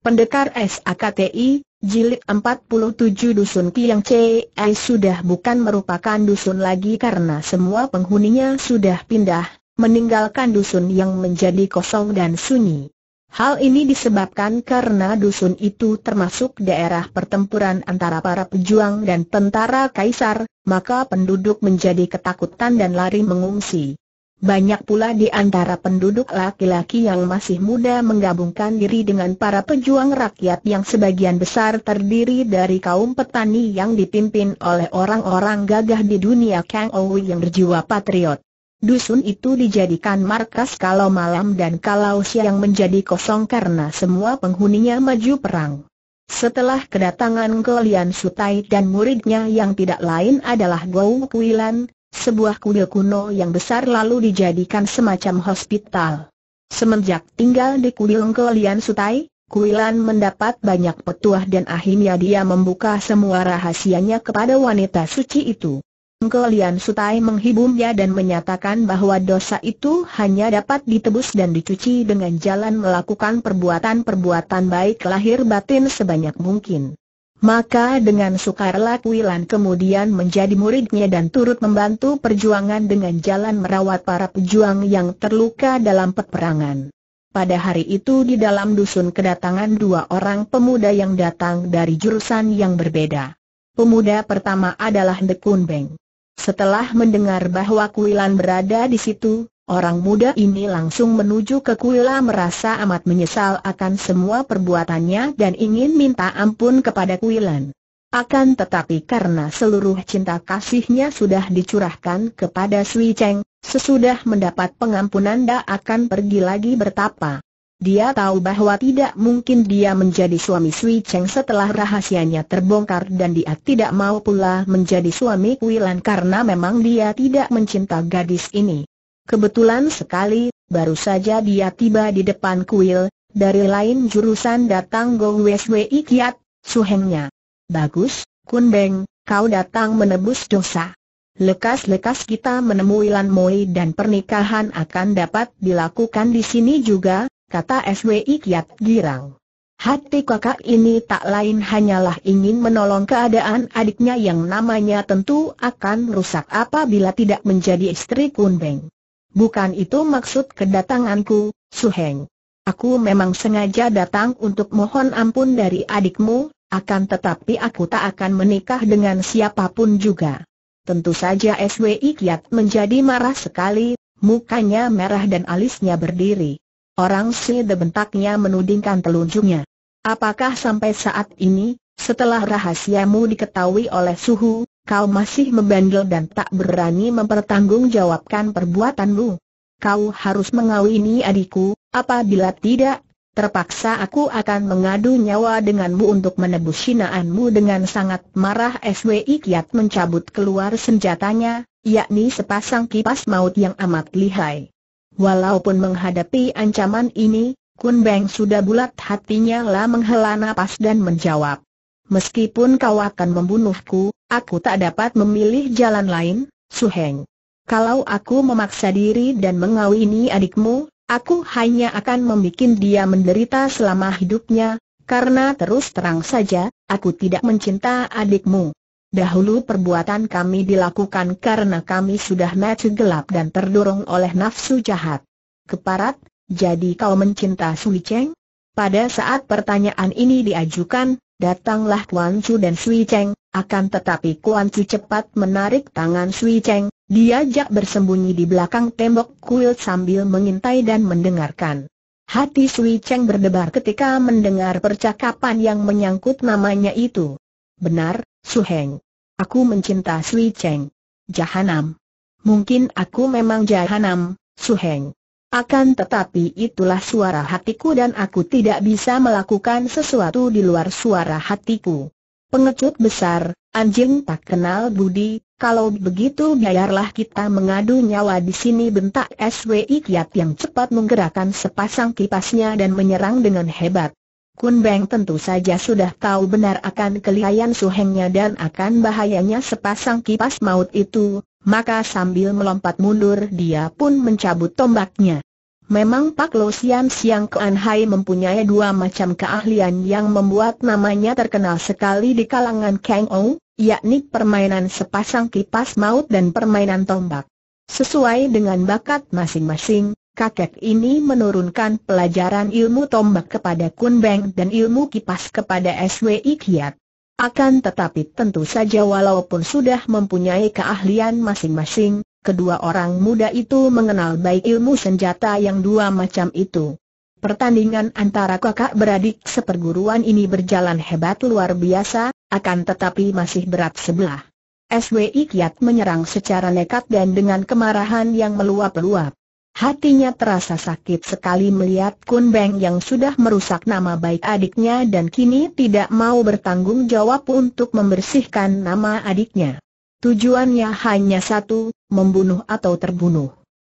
Pendekar SAKTI, Jilid 47 Dusun Kiang Cei sudah bukan merupakan dusun lagi karena semua penghuninya sudah pindah, meninggalkan dusun yang menjadi kosong dan sunyi. Hal ini disebabkan karena dusun itu termasuk daerah pertempuran antara para pejuang dan tentara kaisar, maka penduduk menjadi ketakutan dan lari mengungsi. Banyak pula di antara penduduk laki-laki yang masih muda menggabungkan diri dengan para pejuang rakyat yang sebagian besar terdiri dari kaum petani yang dipimpin oleh orang-orang gagah di dunia Kang Owi yang berjiwa patriot. Dusun itu dijadikan markas kalau malam dan kalau siang menjadi kosong karena semua penghuninya maju perang. Setelah kedatangan Golian Sutai dan muridnya yang tidak lain adalah Gou Kuilan, sebuah kuil kuno yang besar lalu dijadikan semacam hospital. Semenjak tinggal di kuil Lian Sutai, Kuilan mendapat banyak petuah dan akhirnya dia membuka semua rahasianya kepada wanita suci itu. Lian Sutai menghibumnya dan menyatakan bahwa dosa itu hanya dapat ditebus dan dicuci dengan jalan melakukan perbuatan-perbuatan baik lahir batin sebanyak mungkin. Maka dengan sukarela Kuilan kemudian menjadi muridnya dan turut membantu perjuangan dengan jalan merawat para pejuang yang terluka dalam peperangan. Pada hari itu di dalam dusun kedatangan dua orang pemuda yang datang dari jurusan yang berbeda. Pemuda pertama adalah Dekun Beng. Setelah mendengar bahwa Kuilan berada di situ, Orang muda ini langsung menuju ke Kuila merasa amat menyesal akan semua perbuatannya dan ingin minta ampun kepada Kuilan. Akan tetapi karena seluruh cinta kasihnya sudah dicurahkan kepada Sui Cheng, sesudah mendapat pengampunan dia akan pergi lagi bertapa. Dia tahu bahwa tidak mungkin dia menjadi suami Sui Cheng setelah rahasianya terbongkar dan dia tidak mau pula menjadi suami Kuilan karena memang dia tidak mencinta gadis ini. Kebetulan sekali, baru saja dia tiba di depan kuil, dari lain jurusan datang Go Wei Kiat, suhengnya. Bagus, Kun Beng, kau datang menebus dosa. Lekas-lekas kita menemui Lan Moi dan pernikahan akan dapat dilakukan di sini juga, kata SWI Kiat Girang. Hati kakak ini tak lain hanyalah ingin menolong keadaan adiknya yang namanya tentu akan rusak apabila tidak menjadi istri Kun Beng. Bukan itu maksud kedatanganku, Su Heng. Aku memang sengaja datang untuk mohon ampun dari adikmu, akan tetapi aku tak akan menikah dengan siapapun juga. Tentu saja SWI Kiat menjadi marah sekali, mukanya merah dan alisnya berdiri. Orang si debentaknya menudingkan telunjuknya. Apakah sampai saat ini, setelah rahasiamu diketahui oleh Suhu, kau masih membandel dan tak berani mempertanggungjawabkan perbuatanmu. Kau harus mengawini adikku, apabila tidak, terpaksa aku akan mengadu nyawa denganmu untuk menebus sinaanmu dengan sangat marah SWI kiat mencabut keluar senjatanya, yakni sepasang kipas maut yang amat lihai. Walaupun menghadapi ancaman ini, Kun Beng sudah bulat hatinya lah menghela napas dan menjawab. Meskipun kau akan membunuhku, aku tak dapat memilih jalan lain, Su Heng. Kalau aku memaksa diri dan mengawini adikmu, aku hanya akan membuat dia menderita selama hidupnya, karena terus terang saja, aku tidak mencinta adikmu. Dahulu perbuatan kami dilakukan karena kami sudah mati gelap dan terdorong oleh nafsu jahat. Keparat, jadi kau mencinta Sui Cheng? Pada saat pertanyaan ini diajukan, Datanglah Kuan Chu dan Sui Cheng, akan tetapi Kuan Chu cepat menarik tangan Sui Cheng, diajak bersembunyi di belakang tembok kuil sambil mengintai dan mendengarkan. Hati Sui Cheng berdebar ketika mendengar percakapan yang menyangkut namanya itu. Benar, Su Heng. Aku mencinta Sui Cheng. Jahanam. Mungkin aku memang jahanam, Su Heng. Akan tetapi itulah suara hatiku dan aku tidak bisa melakukan sesuatu di luar suara hatiku. Pengecut besar, anjing tak kenal budi, kalau begitu biarlah kita mengadu nyawa di sini bentak SWI Kiat yang cepat menggerakkan sepasang kipasnya dan menyerang dengan hebat. Kun Beng tentu saja sudah tahu benar akan kelihayan suhengnya dan akan bahayanya sepasang kipas maut itu, maka sambil melompat mundur dia pun mencabut tombaknya. Memang Pak Lo Sian Siang Kuan Hai mempunyai dua macam keahlian yang membuat namanya terkenal sekali di kalangan Kang Ou, yakni permainan sepasang kipas maut dan permainan tombak. Sesuai dengan bakat masing-masing, kakek ini menurunkan pelajaran ilmu tombak kepada Kun Beng dan ilmu kipas kepada SWI Kiat. Akan tetapi tentu saja walaupun sudah mempunyai keahlian masing-masing, kedua orang muda itu mengenal baik ilmu senjata yang dua macam itu. Pertandingan antara kakak beradik seperguruan ini berjalan hebat luar biasa, akan tetapi masih berat sebelah. SWI Kiat menyerang secara nekat dan dengan kemarahan yang meluap-luap. Hatinya terasa sakit sekali melihat Kun Beng yang sudah merusak nama baik adiknya dan kini tidak mau bertanggung jawab untuk membersihkan nama adiknya. Tujuannya hanya satu, membunuh atau terbunuh.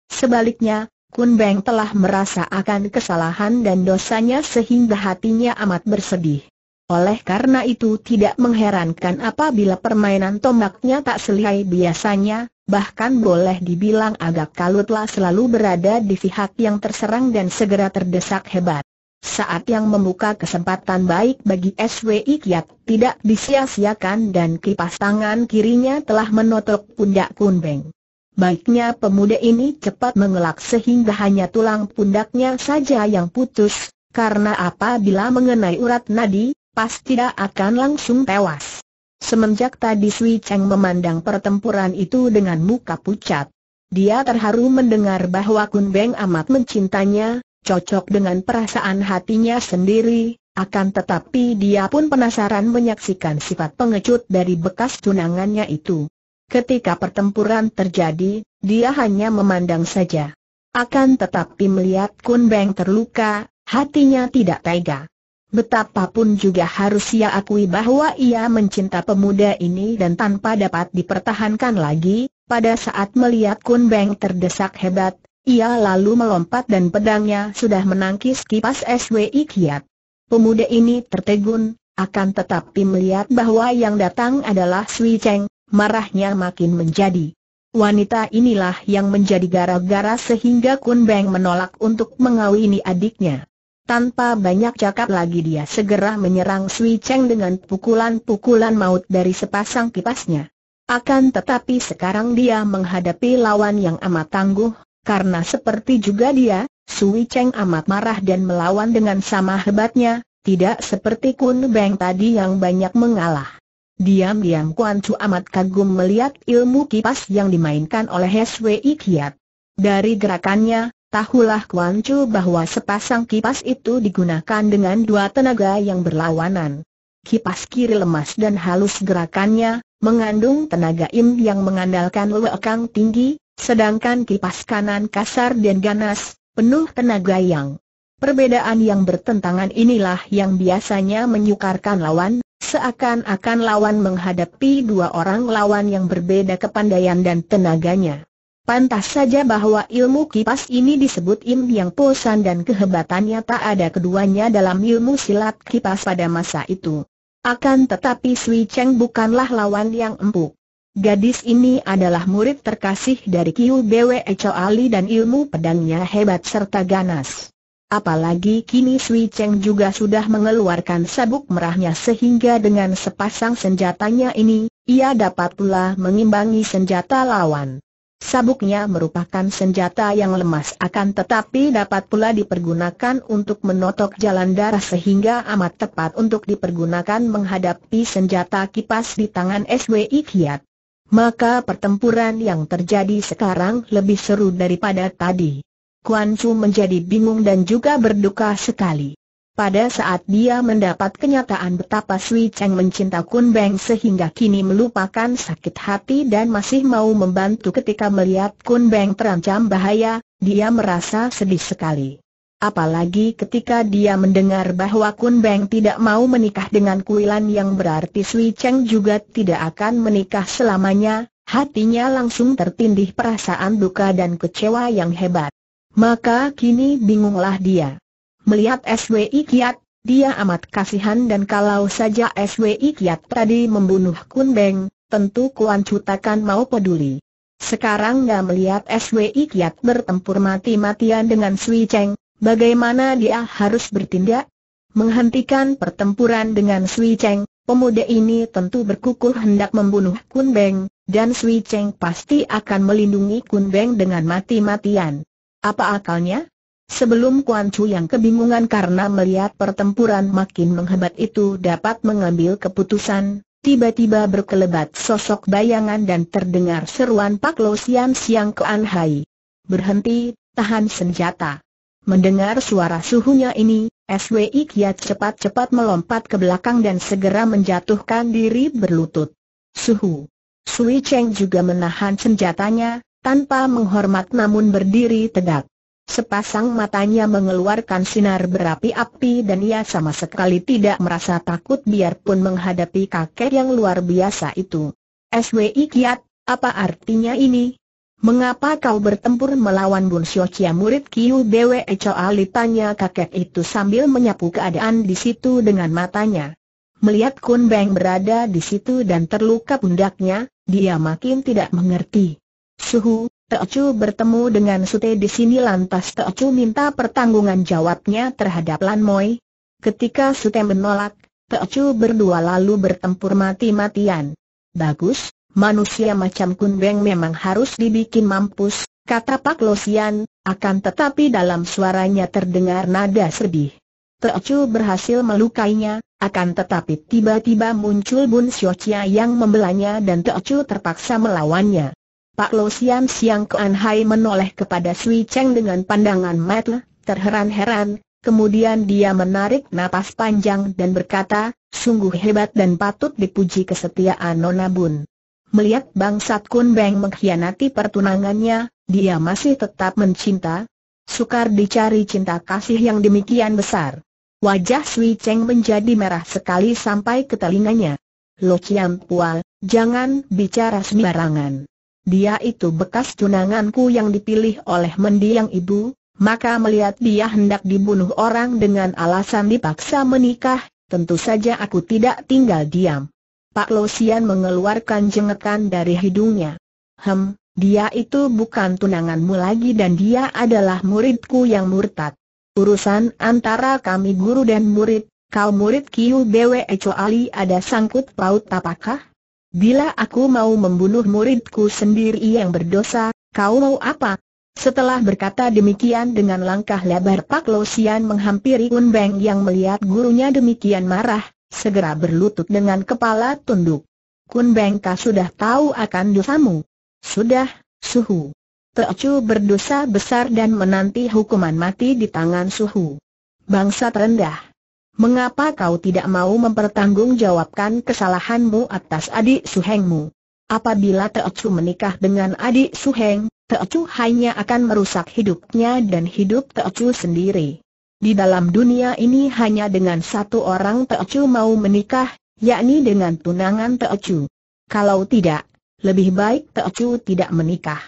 Sebaliknya, Kun Beng telah merasa akan kesalahan dan dosanya sehingga hatinya amat bersedih. Oleh karena itu tidak mengherankan apabila permainan tombaknya tak selihai biasanya, bahkan boleh dibilang agak kalutlah selalu berada di pihak yang terserang dan segera terdesak hebat. Saat yang membuka kesempatan baik bagi SWI Kiat tidak disia-siakan dan kipas tangan kirinya telah menotok pundak Kunbeng. Baiknya pemuda ini cepat mengelak sehingga hanya tulang pundaknya saja yang putus, karena apabila mengenai urat nadi, pasti tidak akan langsung tewas. Semenjak tadi Sui Cheng memandang pertempuran itu dengan muka pucat. Dia terharu mendengar bahwa Kun Beng amat mencintanya, cocok dengan perasaan hatinya sendiri, akan tetapi dia pun penasaran menyaksikan sifat pengecut dari bekas tunangannya itu. Ketika pertempuran terjadi, dia hanya memandang saja. Akan tetapi melihat Kun Beng terluka, hatinya tidak tega. Betapapun juga harus ia akui bahwa ia mencinta pemuda ini dan tanpa dapat dipertahankan lagi, pada saat melihat Kun Beng terdesak hebat, ia lalu melompat dan pedangnya sudah menangkis kipas SWI Kiat. Pemuda ini tertegun, akan tetapi melihat bahwa yang datang adalah Sui Cheng, marahnya makin menjadi. Wanita inilah yang menjadi gara-gara sehingga Kun Beng menolak untuk mengawini adiknya. Tanpa banyak cakap lagi dia segera menyerang Sui Cheng dengan pukulan-pukulan maut dari sepasang kipasnya. Akan tetapi sekarang dia menghadapi lawan yang amat tangguh, karena seperti juga dia, Sui Cheng amat marah dan melawan dengan sama hebatnya, tidak seperti Kun Beng tadi yang banyak mengalah. Diam-diam Kuan Chu amat kagum melihat ilmu kipas yang dimainkan oleh Sui Kiat. Dari gerakannya, Tahulah Kuan Chu bahwa sepasang kipas itu digunakan dengan dua tenaga yang berlawanan. Kipas kiri lemas dan halus gerakannya, mengandung tenaga im yang mengandalkan lewekang tinggi, sedangkan kipas kanan kasar dan ganas, penuh tenaga yang. Perbedaan yang bertentangan inilah yang biasanya menyukarkan lawan, seakan-akan lawan menghadapi dua orang lawan yang berbeda kepandaian dan tenaganya. Pantas saja bahwa ilmu kipas ini disebut Im Yang Posan dan kehebatannya tak ada keduanya dalam ilmu silat kipas pada masa itu. Akan tetapi Sui Cheng bukanlah lawan yang empuk. Gadis ini adalah murid terkasih dari Kiu Bwe Ali dan ilmu pedangnya hebat serta ganas. Apalagi kini Sui Cheng juga sudah mengeluarkan sabuk merahnya sehingga dengan sepasang senjatanya ini, ia dapat pula mengimbangi senjata lawan. Sabuknya merupakan senjata yang lemas akan tetapi dapat pula dipergunakan untuk menotok jalan darah sehingga amat tepat untuk dipergunakan menghadapi senjata kipas di tangan SWI Kiat. Maka pertempuran yang terjadi sekarang lebih seru daripada tadi. Kuan Chu menjadi bingung dan juga berduka sekali. Pada saat dia mendapat kenyataan betapa Sui Cheng mencinta Kun Beng sehingga kini melupakan sakit hati dan masih mau membantu ketika melihat Kun Beng terancam bahaya, dia merasa sedih sekali. Apalagi ketika dia mendengar bahwa Kun Beng tidak mau menikah dengan Kuilan yang berarti Sui Cheng juga tidak akan menikah selamanya, hatinya langsung tertindih perasaan duka dan kecewa yang hebat. Maka kini bingunglah dia. Melihat SWI Kiat, dia amat kasihan dan kalau saja SWI Kiat tadi membunuh Kun Beng, tentu Kuan takkan mau peduli. Sekarang dia melihat SWI Kiat bertempur mati-matian dengan Sui Cheng, bagaimana dia harus bertindak? Menghentikan pertempuran dengan Sui Cheng, pemuda ini tentu berkukuh hendak membunuh Kun Beng, dan Sui Cheng pasti akan melindungi Kun Beng dengan mati-matian. Apa akalnya? Sebelum Kuan Chu yang kebingungan karena melihat pertempuran makin menghebat itu dapat mengambil keputusan, tiba-tiba berkelebat sosok bayangan dan terdengar seruan Pak Lo Sian Siang ke An Hai. Berhenti, tahan senjata. Mendengar suara suhunya ini, SWI Kiat cepat-cepat melompat ke belakang dan segera menjatuhkan diri berlutut. Suhu. Sui Cheng juga menahan senjatanya, tanpa menghormat namun berdiri tegak. Sepasang matanya mengeluarkan sinar berapi-api dan ia sama sekali tidak merasa takut biarpun menghadapi kakek yang luar biasa itu. SWI Kiat, apa artinya ini? Mengapa kau bertempur melawan Bun Xiaoqia murid Kiu Bwe Choali tanya kakek itu sambil menyapu keadaan di situ dengan matanya. Melihat Kun Beng berada di situ dan terluka pundaknya, dia makin tidak mengerti. Suhu, Teocu bertemu dengan Sute di sini lantas Teocu minta pertanggungan jawabnya terhadap Lan Moi. Ketika Sute menolak, Teocu berdua lalu bertempur mati-matian. Bagus, manusia macam Kun Beng memang harus dibikin mampus, kata Pak Losian, akan tetapi dalam suaranya terdengar nada sedih. Teocu berhasil melukainya, akan tetapi tiba-tiba muncul Bun Siocia yang membelanya dan Teocu terpaksa melawannya. Pak Lo Sian Siang Kuan Hai menoleh kepada Sui Cheng dengan pandangan mata, terheran-heran, kemudian dia menarik napas panjang dan berkata, sungguh hebat dan patut dipuji kesetiaan Nona Bun. Melihat bangsat Kun Beng mengkhianati pertunangannya, dia masih tetap mencinta. Sukar dicari cinta kasih yang demikian besar. Wajah Sui Cheng menjadi merah sekali sampai ke telinganya. Lo Chiam Pual, jangan bicara sembarangan dia itu bekas tunanganku yang dipilih oleh mendiang ibu, maka melihat dia hendak dibunuh orang dengan alasan dipaksa menikah, tentu saja aku tidak tinggal diam. Pak Losian mengeluarkan jengekan dari hidungnya. Hem, dia itu bukan tunanganmu lagi dan dia adalah muridku yang murtad. Urusan antara kami guru dan murid, kau murid Kiu Bwe Eco ada sangkut paut apakah? Bila aku mau membunuh muridku sendiri yang berdosa, kau mau apa? Setelah berkata demikian dengan langkah lebar Pak Lo menghampiri Un Beng yang melihat gurunya demikian marah, segera berlutut dengan kepala tunduk. Kun Bengka sudah tahu akan dosamu. Sudah, Suhu. Teocu berdosa besar dan menanti hukuman mati di tangan Suhu. Bangsa terendah mengapa kau tidak mau mempertanggungjawabkan kesalahanmu atas adik suhengmu? Apabila Teocu menikah dengan adik suheng, Teocu hanya akan merusak hidupnya dan hidup Teocu sendiri. Di dalam dunia ini hanya dengan satu orang Teocu mau menikah, yakni dengan tunangan Teocu. Kalau tidak, lebih baik Teocu tidak menikah.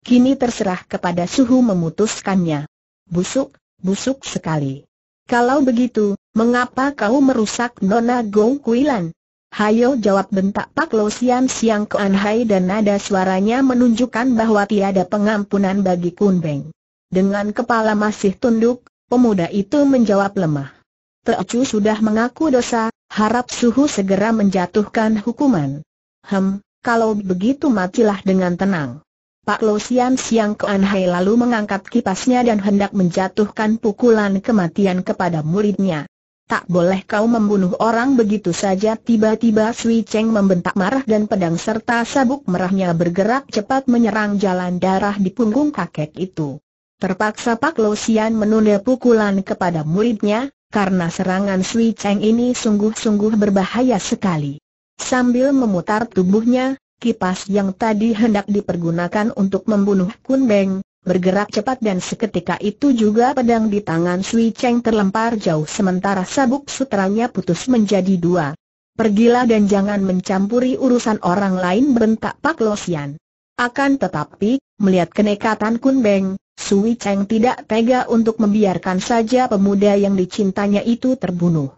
Kini terserah kepada Suhu memutuskannya. Busuk, busuk sekali. Kalau begitu, mengapa kau merusak Nona Gong Kuilan? Hayo jawab bentak Pak Lo Sian Siang An Hai dan nada suaranya menunjukkan bahwa tiada pengampunan bagi Kun Beng. Dengan kepala masih tunduk, pemuda itu menjawab lemah. Teocu sudah mengaku dosa, harap suhu segera menjatuhkan hukuman. Hem, kalau begitu matilah dengan tenang. Pak Lo Sian Siang ke Hai lalu mengangkat kipasnya dan hendak menjatuhkan pukulan kematian kepada muridnya. Tak boleh kau membunuh orang begitu saja tiba-tiba Sui Cheng membentak marah dan pedang serta sabuk merahnya bergerak cepat menyerang jalan darah di punggung kakek itu. Terpaksa Pak Lo Sian menunda pukulan kepada muridnya, karena serangan Sui Cheng ini sungguh-sungguh berbahaya sekali. Sambil memutar tubuhnya, Kipas yang tadi hendak dipergunakan untuk membunuh Kun Beng, bergerak cepat dan seketika itu juga pedang di tangan Sui Cheng terlempar jauh sementara sabuk sutranya putus menjadi dua. Pergilah dan jangan mencampuri urusan orang lain bentak Pak Losian. Akan tetapi, melihat kenekatan Kun Beng, Sui Cheng tidak tega untuk membiarkan saja pemuda yang dicintanya itu terbunuh.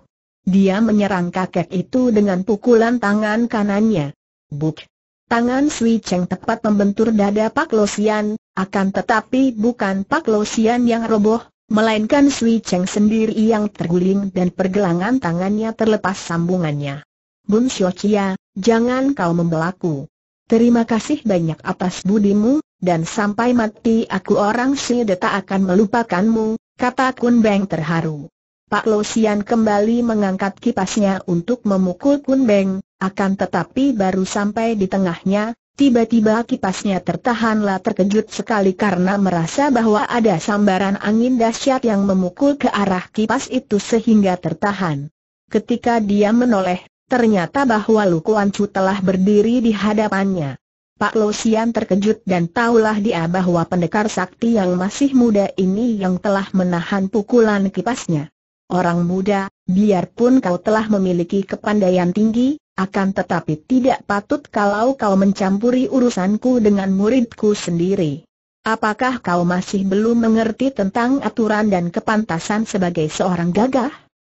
Dia menyerang kakek itu dengan pukulan tangan kanannya. Buk! Tangan Sui Cheng tepat membentur dada Pak Sian, akan tetapi bukan Pak Sian yang roboh, melainkan Sui Cheng sendiri yang terguling dan pergelangan tangannya terlepas sambungannya. Bun Chia, jangan kau membelaku. Terima kasih banyak atas budimu, dan sampai mati aku orang Shide tak akan melupakanmu, kata Kun Beng terharu. Pak Sian kembali mengangkat kipasnya untuk memukul Kun Beng, akan tetapi baru sampai di tengahnya, tiba-tiba kipasnya tertahanlah terkejut sekali karena merasa bahwa ada sambaran angin dahsyat yang memukul ke arah kipas itu sehingga tertahan. Ketika dia menoleh, ternyata bahwa Lukuan Chu telah berdiri di hadapannya. Pak Losian terkejut dan tahulah dia bahwa pendekar sakti yang masih muda ini yang telah menahan pukulan kipasnya. Orang muda, biarpun kau telah memiliki kepandaian tinggi, akan tetapi tidak patut kalau kau mencampuri urusanku dengan muridku sendiri. Apakah kau masih belum mengerti tentang aturan dan kepantasan sebagai seorang gagah?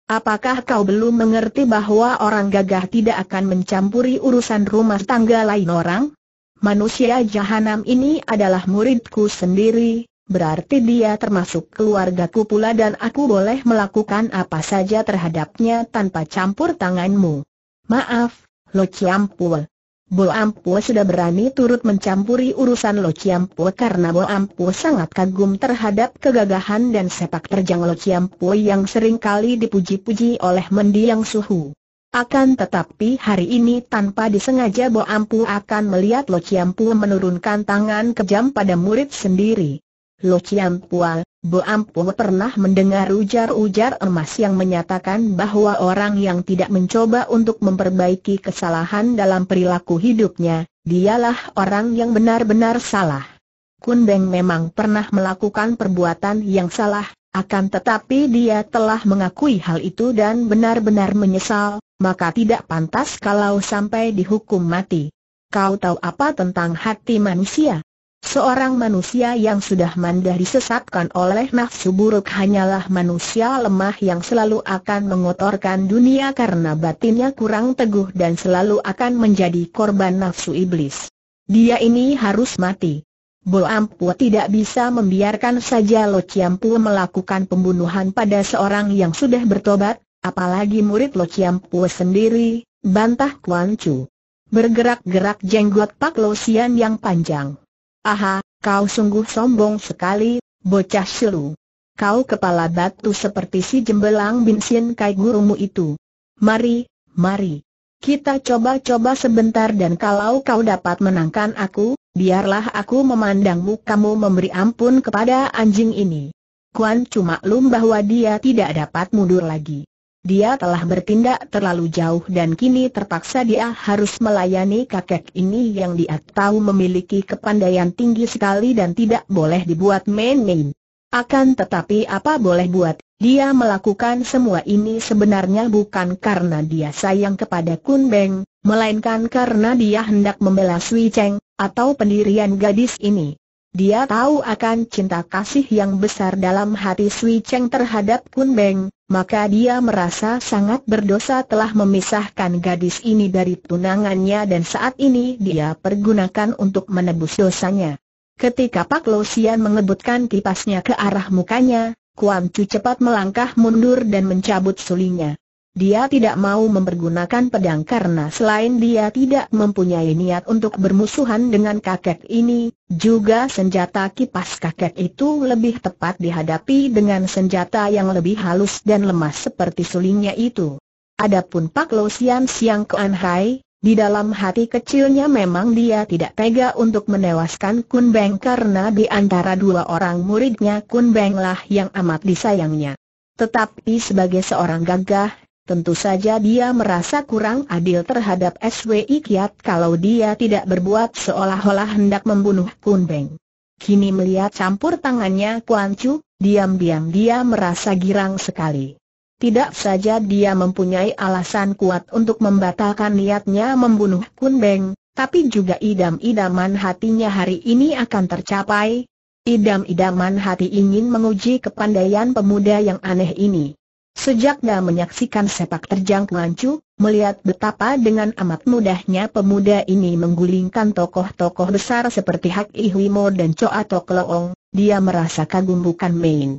Apakah kau belum mengerti bahwa orang gagah tidak akan mencampuri urusan rumah tangga lain orang? Manusia jahanam ini adalah muridku sendiri, berarti dia termasuk keluargaku pula dan aku boleh melakukan apa saja terhadapnya tanpa campur tanganmu. Maaf, Lo Ciampul. Bo Ampu sudah berani turut mencampuri urusan Lo Ciampu karena Bo Ampu sangat kagum terhadap kegagahan dan sepak terjang Lo Ciampu yang seringkali dipuji-puji oleh mendiang suhu. Akan tetapi hari ini tanpa disengaja Bo Ampu akan melihat Lo Ciampu menurunkan tangan kejam pada murid sendiri. Lo Ciampual, Bo pernah mendengar ujar-ujar emas yang menyatakan bahwa orang yang tidak mencoba untuk memperbaiki kesalahan dalam perilaku hidupnya, dialah orang yang benar-benar salah. Beng memang pernah melakukan perbuatan yang salah, akan tetapi dia telah mengakui hal itu dan benar-benar menyesal, maka tidak pantas kalau sampai dihukum mati. Kau tahu apa tentang hati manusia? Seorang manusia yang sudah mandah disesatkan oleh nafsu buruk hanyalah manusia lemah yang selalu akan mengotorkan dunia karena batinnya kurang teguh dan selalu akan menjadi korban nafsu iblis. Dia ini harus mati. Bo Ampu tidak bisa membiarkan saja Lo Chiampu melakukan pembunuhan pada seorang yang sudah bertobat, apalagi murid Lo Chiampu sendiri, bantah Kuan Chu. Bergerak-gerak jenggot Pak Lo Sian yang panjang. Aha, kau sungguh sombong sekali, bocah silu. Kau kepala batu seperti si jembelang binsin kai gurumu itu. Mari, mari. Kita coba-coba sebentar dan kalau kau dapat menangkan aku, biarlah aku memandangmu kamu memberi ampun kepada anjing ini. Kuan cuma lum bahwa dia tidak dapat mundur lagi. Dia telah bertindak terlalu jauh dan kini terpaksa dia harus melayani kakek ini yang dia tahu memiliki kepandaian tinggi sekali dan tidak boleh dibuat main-main. Akan tetapi apa boleh buat, dia melakukan semua ini sebenarnya bukan karena dia sayang kepada Kun Beng, melainkan karena dia hendak membela Sui Cheng, atau pendirian gadis ini. Dia tahu akan cinta kasih yang besar dalam hati Sui Cheng terhadap Kun Beng, maka dia merasa sangat berdosa telah memisahkan gadis ini dari tunangannya dan saat ini dia pergunakan untuk menebus dosanya. Ketika Pak Lo Sian mengebutkan kipasnya ke arah mukanya, Kuan Chu cepat melangkah mundur dan mencabut sulingnya. Dia tidak mau mempergunakan pedang karena selain dia tidak mempunyai niat untuk bermusuhan dengan kakek ini, juga senjata kipas kakek itu lebih tepat dihadapi dengan senjata yang lebih halus dan lemas seperti sulingnya itu. Adapun Pak Lo Sian Siang Kuan Hai, di dalam hati kecilnya memang dia tidak tega untuk menewaskan Kun Beng karena di antara dua orang muridnya Kun Beng lah yang amat disayangnya. Tetapi sebagai seorang gagah, Tentu saja dia merasa kurang adil terhadap SWI Kiat kalau dia tidak berbuat seolah-olah hendak membunuh Kun Beng. Kini melihat campur tangannya Kuan Chu, diam-diam dia merasa girang sekali. Tidak saja dia mempunyai alasan kuat untuk membatalkan niatnya membunuh Kun Beng, tapi juga idam-idaman hatinya hari ini akan tercapai. Idam-idaman hati ingin menguji kepandaian pemuda yang aneh ini. Sejak dia menyaksikan sepak terjang Kuancu, melihat betapa dengan amat mudahnya pemuda ini menggulingkan tokoh-tokoh besar seperti Hak Mo dan Cho atau Kloong, dia merasa kagum bukan main.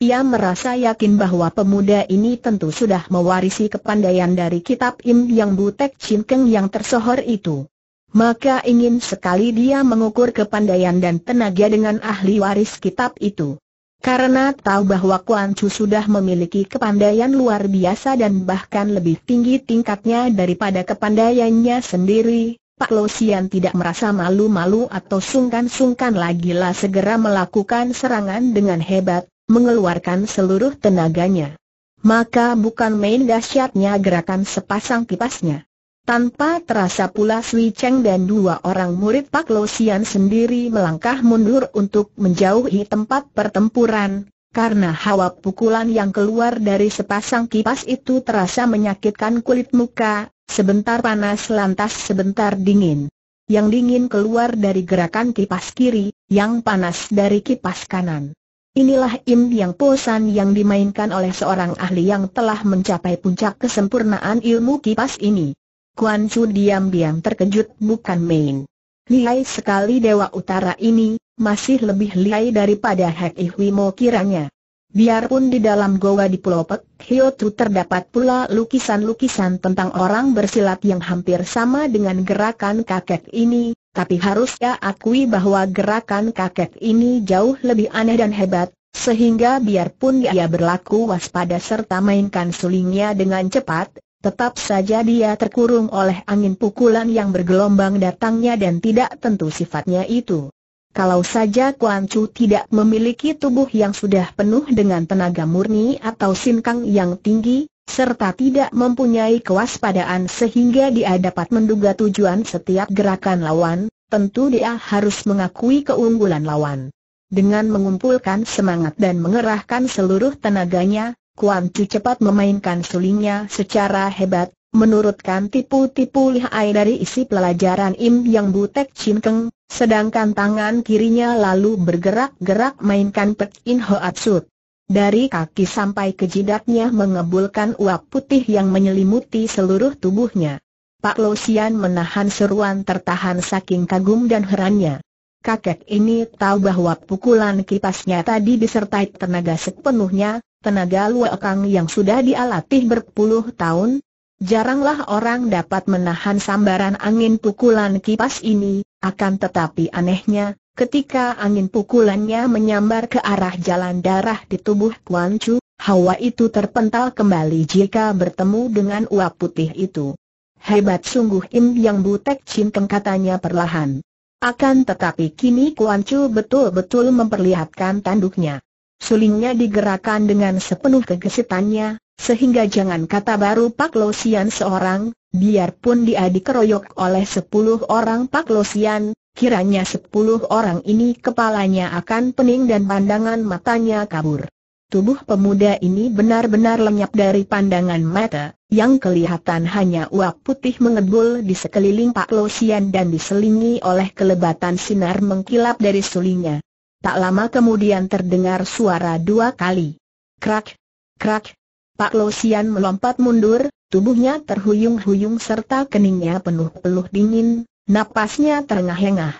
Ia merasa yakin bahwa pemuda ini tentu sudah mewarisi kepandaian dari kitab Im Yang Butek Chin Keng yang tersohor itu. Maka ingin sekali dia mengukur kepandaian dan tenaga dengan ahli waris kitab itu. Karena tahu bahwa Kuan Chu sudah memiliki kepandaian luar biasa dan bahkan lebih tinggi tingkatnya daripada kepandaiannya sendiri, Pak Lo Sian tidak merasa malu-malu atau sungkan-sungkan lagi lah segera melakukan serangan dengan hebat, mengeluarkan seluruh tenaganya. Maka bukan main dahsyatnya gerakan sepasang kipasnya. Tanpa terasa pula Sui Cheng dan dua orang murid Pak Lo Sian sendiri melangkah mundur untuk menjauhi tempat pertempuran, karena hawa pukulan yang keluar dari sepasang kipas itu terasa menyakitkan kulit muka, sebentar panas lantas sebentar dingin. Yang dingin keluar dari gerakan kipas kiri, yang panas dari kipas kanan. Inilah Im yang Posan yang dimainkan oleh seorang ahli yang telah mencapai puncak kesempurnaan ilmu kipas ini. Kuan Chu diam-diam terkejut bukan main. Lihai sekali Dewa Utara ini, masih lebih lihai daripada Hek Ihwimo kiranya. Biarpun di dalam goa di Pulau Pek Hyotu terdapat pula lukisan-lukisan tentang orang bersilat yang hampir sama dengan gerakan kakek ini, tapi harusnya akui bahwa gerakan kakek ini jauh lebih aneh dan hebat, sehingga biarpun ia berlaku waspada serta mainkan sulingnya dengan cepat, Tetap saja dia terkurung oleh angin pukulan yang bergelombang datangnya dan tidak tentu sifatnya itu. Kalau saja Kuan Chu tidak memiliki tubuh yang sudah penuh dengan tenaga murni atau sinkang yang tinggi, serta tidak mempunyai kewaspadaan sehingga dia dapat menduga tujuan setiap gerakan lawan, tentu dia harus mengakui keunggulan lawan. Dengan mengumpulkan semangat dan mengerahkan seluruh tenaganya, Kuan Chu cepat memainkan sulingnya secara hebat, menurutkan tipu-tipu lihai dari isi pelajaran Im Yang Butek Chin Keng, sedangkan tangan kirinya lalu bergerak-gerak mainkan Pek In Hoat Sut. Dari kaki sampai ke jidatnya mengebulkan uap putih yang menyelimuti seluruh tubuhnya. Pak Sian menahan seruan tertahan saking kagum dan herannya. Kakek ini tahu bahwa pukulan kipasnya tadi disertai tenaga sepenuhnya, tenaga luakang yang sudah dialatih berpuluh tahun, jaranglah orang dapat menahan sambaran angin pukulan kipas ini, akan tetapi anehnya, ketika angin pukulannya menyambar ke arah jalan darah di tubuh Kuan Chu, hawa itu terpental kembali jika bertemu dengan uap putih itu. Hebat sungguh Im Yang Butek Chin katanya perlahan. Akan tetapi kini Kuan Chu betul-betul memperlihatkan tanduknya. Sulingnya digerakkan dengan sepenuh kegesitannya, sehingga jangan kata baru Pak Losian seorang, biarpun dia dikeroyok oleh sepuluh orang Pak Losian, kiranya sepuluh orang ini kepalanya akan pening dan pandangan matanya kabur. Tubuh pemuda ini benar-benar lenyap dari pandangan mata, yang kelihatan hanya uap putih mengebul di sekeliling Pak Losian dan diselingi oleh kelebatan sinar mengkilap dari sulingnya. Tak lama kemudian terdengar suara dua kali. Krak, krak. Pak Losian melompat mundur, tubuhnya terhuyung-huyung serta keningnya penuh peluh dingin, napasnya terengah-engah.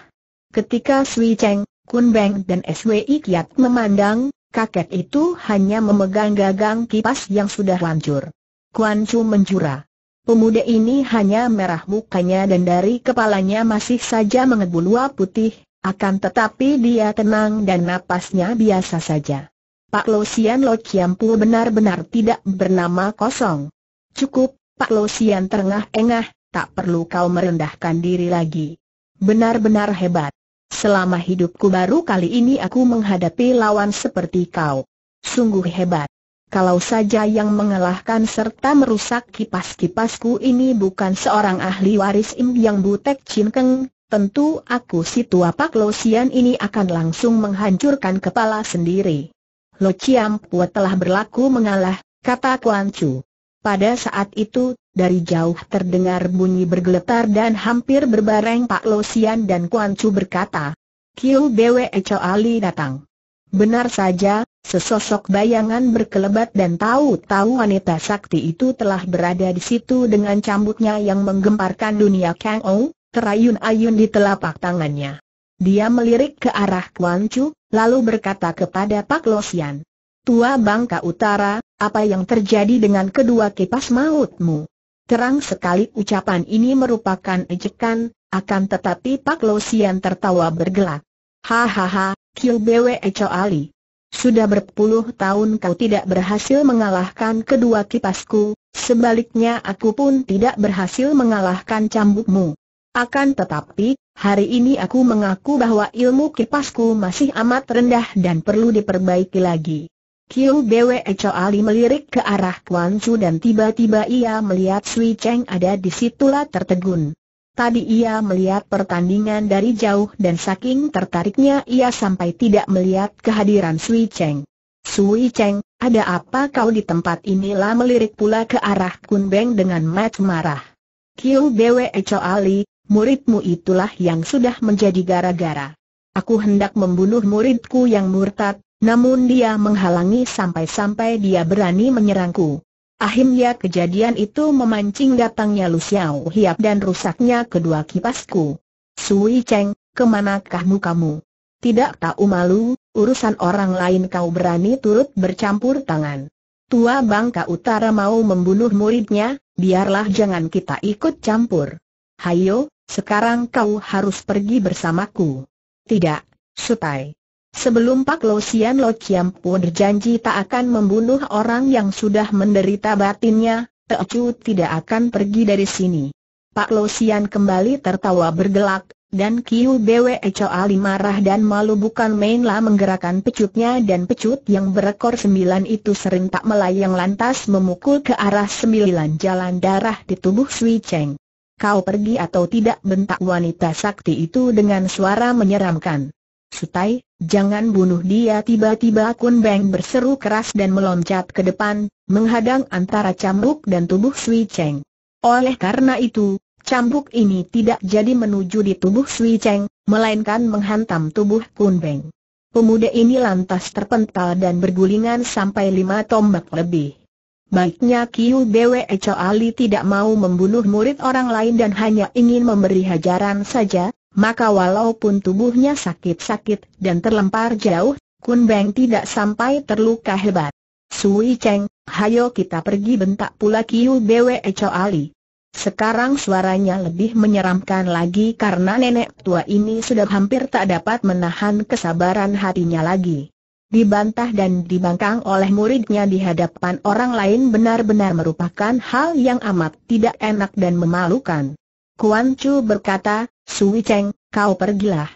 Ketika Sui Cheng, Kun Beng dan SWI Kiat memandang, kakek itu hanya memegang gagang kipas yang sudah hancur. Kuan Chu menjura. Pemuda ini hanya merah mukanya dan dari kepalanya masih saja mengebul putih, akan tetapi dia tenang dan napasnya biasa saja. Pak Lo Sian Lo Pu benar-benar tidak bernama kosong. Cukup, Pak Lo Sian terengah-engah, tak perlu kau merendahkan diri lagi. Benar-benar hebat. Selama hidupku baru kali ini aku menghadapi lawan seperti kau. Sungguh hebat. Kalau saja yang mengalahkan serta merusak kipas-kipasku ini bukan seorang ahli waris Im yang butek cinkeng, tentu aku si tua Pak Sian ini akan langsung menghancurkan kepala sendiri. Lo Chiam Pua telah berlaku mengalah, kata Kuan Chu. Pada saat itu, dari jauh terdengar bunyi bergeletar dan hampir berbareng Pak Sian dan Kuan Chu berkata, Kiu Bwe Echo Ali datang. Benar saja, sesosok bayangan berkelebat dan tahu-tahu wanita sakti itu telah berada di situ dengan cambuknya yang menggemparkan dunia Kang terayun-ayun di telapak tangannya. Dia melirik ke arah Kuan Chu, lalu berkata kepada Pak Losian. Tua Bangka Utara, apa yang terjadi dengan kedua kipas mautmu? Terang sekali ucapan ini merupakan ejekan, akan tetapi Pak Losian tertawa bergelak. Hahaha, Kiu Bwe Ali. Sudah berpuluh tahun kau tidak berhasil mengalahkan kedua kipasku, sebaliknya aku pun tidak berhasil mengalahkan cambukmu. Akan tetapi, hari ini aku mengaku bahwa ilmu kipasku masih amat rendah dan perlu diperbaiki lagi. Kiu Bwe Ali melirik ke arah Kuan Chu dan tiba-tiba ia melihat Sui Cheng ada di situlah tertegun. Tadi ia melihat pertandingan dari jauh dan saking tertariknya ia sampai tidak melihat kehadiran Sui Cheng. Sui Cheng, ada apa kau di tempat inilah melirik pula ke arah Kun Beng dengan mat marah. Kiu Bwe Ali, muridmu itulah yang sudah menjadi gara-gara. Aku hendak membunuh muridku yang murtad, namun dia menghalangi sampai-sampai dia berani menyerangku. Akhirnya kejadian itu memancing datangnya Lu Xiao Hiap dan rusaknya kedua kipasku. Sui Cheng, kemanakahmu kamu? Tidak tahu malu, urusan orang lain kau berani turut bercampur tangan. Tua Bangka Utara mau membunuh muridnya, biarlah jangan kita ikut campur. Hayo, sekarang kau harus pergi bersamaku. Tidak, Sutai. Sebelum Pak Lo Sian Lo Chiam pun berjanji tak akan membunuh orang yang sudah menderita batinnya, Chu tidak akan pergi dari sini. Pak Lo Sian kembali tertawa bergelak, dan Kiu Bwe Ali marah dan malu bukan mainlah menggerakkan pecutnya dan pecut yang berekor sembilan itu serentak melayang lantas memukul ke arah sembilan jalan darah di tubuh Sui Cheng. Kau pergi atau tidak bentak wanita sakti itu dengan suara menyeramkan. Sutai, jangan bunuh dia tiba-tiba Kun Beng berseru keras dan meloncat ke depan, menghadang antara cambuk dan tubuh Sui Cheng. Oleh karena itu, cambuk ini tidak jadi menuju di tubuh Sui Cheng, melainkan menghantam tubuh Kun Beng. Pemuda ini lantas terpental dan bergulingan sampai lima tombak lebih. Baiknya Kiu Bwe Ali tidak mau membunuh murid orang lain dan hanya ingin memberi hajaran saja, maka walaupun tubuhnya sakit-sakit dan terlempar jauh, Kun Beng tidak sampai terluka hebat. Sui Cheng, hayo kita pergi bentak pula Kiu Bwe Ali. Sekarang suaranya lebih menyeramkan lagi karena nenek tua ini sudah hampir tak dapat menahan kesabaran hatinya lagi dibantah dan dibangkang oleh muridnya di hadapan orang lain benar-benar merupakan hal yang amat tidak enak dan memalukan. Kuan Chu berkata, Sui Cheng, kau pergilah.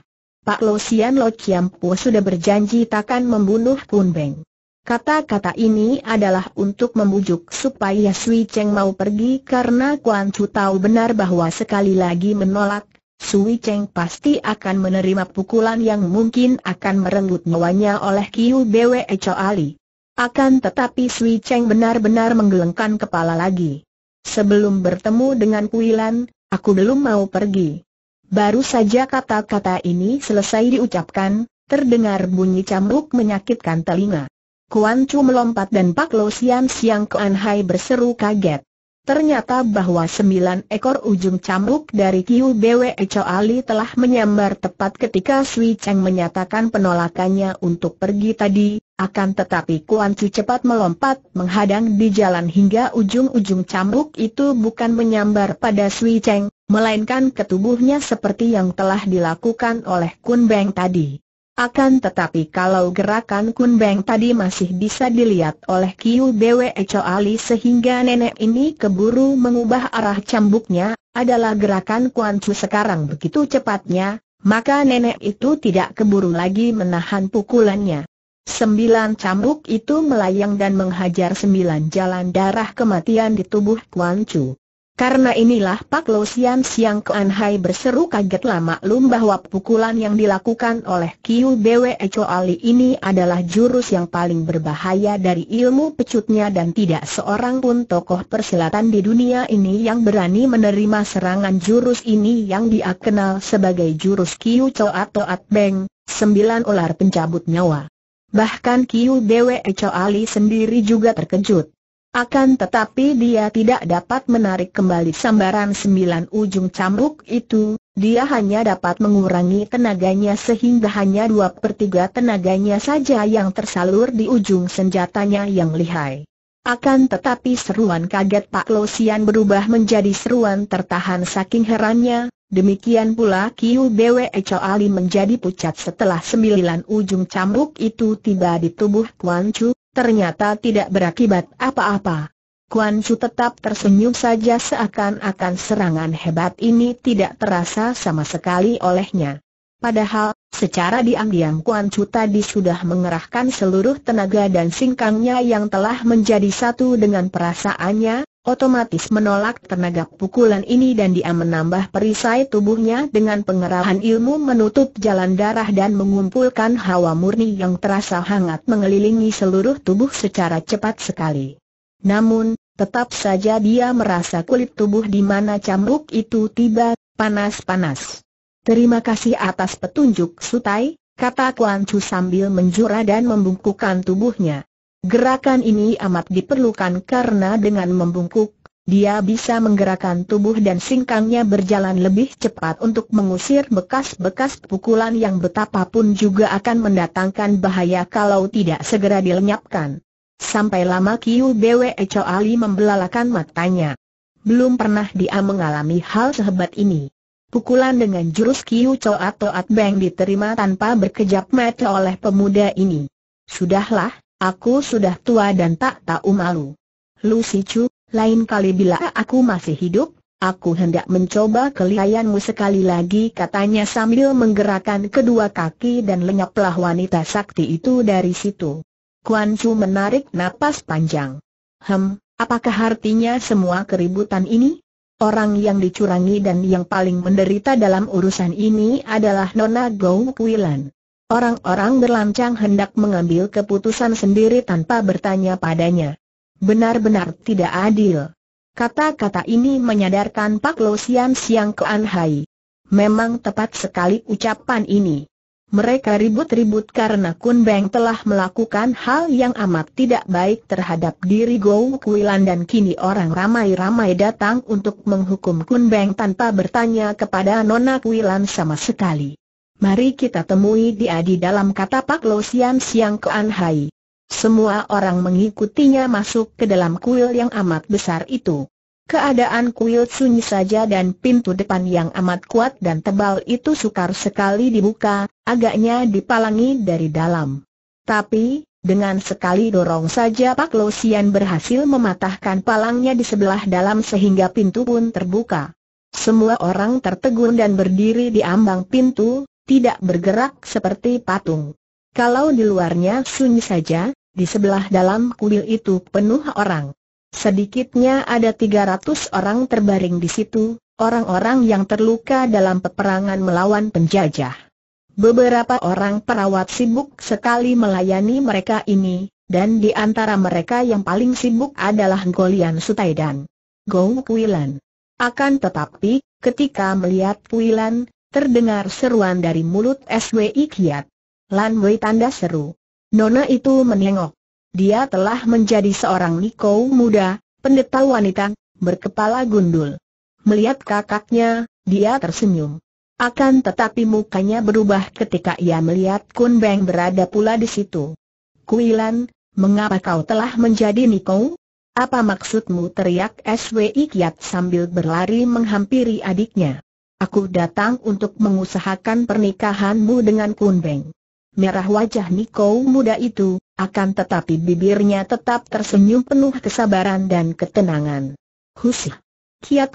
Pak Lo Sian Lo Chiampu sudah berjanji takkan membunuh Kun Beng. Kata-kata ini adalah untuk membujuk supaya Sui Cheng mau pergi karena Kuan Chu tahu benar bahwa sekali lagi menolak Sui Cheng pasti akan menerima pukulan yang mungkin akan merenggut nyawanya oleh Kiu Bwe Ali. Akan tetapi Sui Cheng benar-benar menggelengkan kepala lagi. Sebelum bertemu dengan Kuilan, aku belum mau pergi. Baru saja kata-kata ini selesai diucapkan, terdengar bunyi cambuk menyakitkan telinga. Kuan Chu melompat dan Pak Lo Sian Siang Kuan Hai berseru kaget. Ternyata bahwa sembilan ekor ujung cambuk dari Kiu Bwe Ali telah menyambar tepat ketika Sui Cheng menyatakan penolakannya untuk pergi tadi, akan tetapi Kuan Chu cepat melompat menghadang di jalan hingga ujung-ujung cambuk itu bukan menyambar pada Sui Cheng, melainkan ke tubuhnya seperti yang telah dilakukan oleh Kun Beng tadi. Akan tetapi kalau gerakan Kun Beng tadi masih bisa dilihat oleh Kiu Bwe Ali sehingga nenek ini keburu mengubah arah cambuknya, adalah gerakan Kuan Chu sekarang begitu cepatnya, maka nenek itu tidak keburu lagi menahan pukulannya. Sembilan cambuk itu melayang dan menghajar sembilan jalan darah kematian di tubuh Kuan Chu. Karena inilah Pak Lo Sian Siang Kuan Hai berseru kaget lama lumbah bahwa pukulan yang dilakukan oleh Kiu Bwe Ali ini adalah jurus yang paling berbahaya dari ilmu pecutnya dan tidak seorang pun tokoh persilatan di dunia ini yang berani menerima serangan jurus ini yang dia kenal sebagai jurus Kiu Cho atau At Beng, sembilan ular pencabut nyawa. Bahkan Kiu Bwe Ali sendiri juga terkejut. Akan tetapi dia tidak dapat menarik kembali sambaran sembilan ujung cambuk itu, dia hanya dapat mengurangi tenaganya sehingga hanya dua per tiga tenaganya saja yang tersalur di ujung senjatanya yang lihai. Akan tetapi seruan kaget Pak Losian berubah menjadi seruan tertahan saking herannya, demikian pula Kiu Bwe Ali menjadi pucat setelah sembilan ujung cambuk itu tiba di tubuh Kuan Chu, ternyata tidak berakibat apa-apa. Kuan Chu tetap tersenyum saja seakan-akan serangan hebat ini tidak terasa sama sekali olehnya. Padahal, secara diam-diam Kuan Chu tadi sudah mengerahkan seluruh tenaga dan singkangnya yang telah menjadi satu dengan perasaannya, otomatis menolak tenaga pukulan ini dan dia menambah perisai tubuhnya dengan pengerahan ilmu menutup jalan darah dan mengumpulkan hawa murni yang terasa hangat mengelilingi seluruh tubuh secara cepat sekali. Namun, tetap saja dia merasa kulit tubuh di mana cambuk itu tiba, panas-panas. Terima kasih atas petunjuk Sutai, kata Kuan Chu sambil menjura dan membungkukkan tubuhnya. Gerakan ini amat diperlukan karena dengan membungkuk, dia bisa menggerakkan tubuh dan singkangnya berjalan lebih cepat untuk mengusir bekas-bekas pukulan yang betapapun juga akan mendatangkan bahaya kalau tidak segera dilenyapkan. Sampai lama Kiu Bwe Ali membelalakan matanya. Belum pernah dia mengalami hal sehebat ini. Pukulan dengan jurus Kiu atau At Beng diterima tanpa berkejap mata oleh pemuda ini. Sudahlah, Aku sudah tua dan tak tahu malu. Lu si Chu, lain kali bila aku masih hidup, aku hendak mencoba kelihayanmu sekali lagi katanya sambil menggerakkan kedua kaki dan lenyaplah wanita sakti itu dari situ. Kuan Chu menarik napas panjang. Hem, apakah artinya semua keributan ini? Orang yang dicurangi dan yang paling menderita dalam urusan ini adalah Nona Gou Kuilan orang-orang berlancang hendak mengambil keputusan sendiri tanpa bertanya padanya. Benar-benar tidak adil. Kata-kata ini menyadarkan Pak Lo Sian Siang ke Hai. Memang tepat sekali ucapan ini. Mereka ribut-ribut karena Kun Beng telah melakukan hal yang amat tidak baik terhadap diri Kui Kuilan dan kini orang ramai-ramai datang untuk menghukum Kun Beng tanpa bertanya kepada Nona Kuilan sama sekali. Mari kita temui dia di dalam Pak Lo Sian Siang Kuan Hai. Semua orang mengikutinya masuk ke dalam kuil yang amat besar itu. Keadaan kuil sunyi saja dan pintu depan yang amat kuat dan tebal itu sukar sekali dibuka, agaknya dipalangi dari dalam. Tapi, dengan sekali dorong saja Pak Lo Sian berhasil mematahkan palangnya di sebelah dalam sehingga pintu pun terbuka. Semua orang tertegun dan berdiri di ambang pintu, tidak bergerak seperti patung. Kalau di luarnya sunyi saja, di sebelah dalam kuil itu penuh orang. Sedikitnya ada 300 orang terbaring di situ, orang-orang yang terluka dalam peperangan melawan penjajah. Beberapa orang perawat sibuk sekali melayani mereka ini, dan di antara mereka yang paling sibuk adalah Golian Sutaidan, Gong Kuilan. Akan tetapi, ketika melihat Kuilan, terdengar seruan dari mulut SWI Kiat. Lan Wei tanda seru. Nona itu menengok. Dia telah menjadi seorang Niko muda, pendeta wanita, berkepala gundul. Melihat kakaknya, dia tersenyum. Akan tetapi mukanya berubah ketika ia melihat Kun Beng berada pula di situ. Kuilan, mengapa kau telah menjadi Niko? Apa maksudmu teriak SWI Kiat sambil berlari menghampiri adiknya. Aku datang untuk mengusahakan pernikahanmu dengan Kun Beng. Merah wajah Niko muda itu, akan tetapi bibirnya tetap tersenyum penuh kesabaran dan ketenangan. Husih.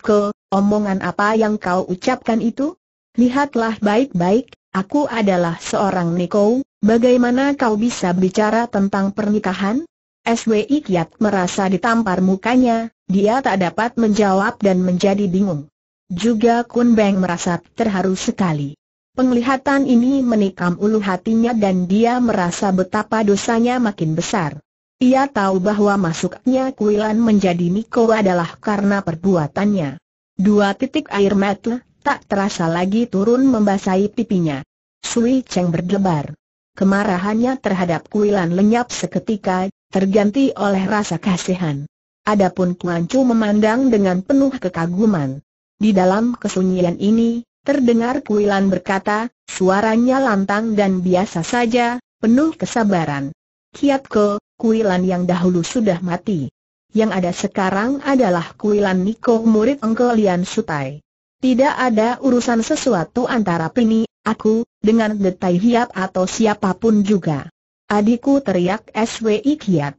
ke, omongan apa yang kau ucapkan itu? Lihatlah baik-baik, aku adalah seorang Niko, bagaimana kau bisa bicara tentang pernikahan? SWI Kiat merasa ditampar mukanya, dia tak dapat menjawab dan menjadi bingung. Juga Kun Beng merasa terharu sekali. Penglihatan ini menikam ulu hatinya dan dia merasa betapa dosanya makin besar. Ia tahu bahwa masuknya Kuilan menjadi Miko adalah karena perbuatannya. Dua titik air mata tak terasa lagi turun membasahi pipinya. Sui Cheng berdebar. Kemarahannya terhadap Kuilan lenyap seketika, terganti oleh rasa kasihan. Adapun Kuan Chu memandang dengan penuh kekaguman. Di dalam kesunyian ini, terdengar Kuilan berkata, suaranya lantang dan biasa saja, penuh kesabaran. Kiat ke, Kuilan yang dahulu sudah mati. Yang ada sekarang adalah Kuilan Niko murid Engkel Lian Sutai. Tidak ada urusan sesuatu antara Pini, aku, dengan Detai Hiap atau siapapun juga. Adikku teriak SWI Kiat.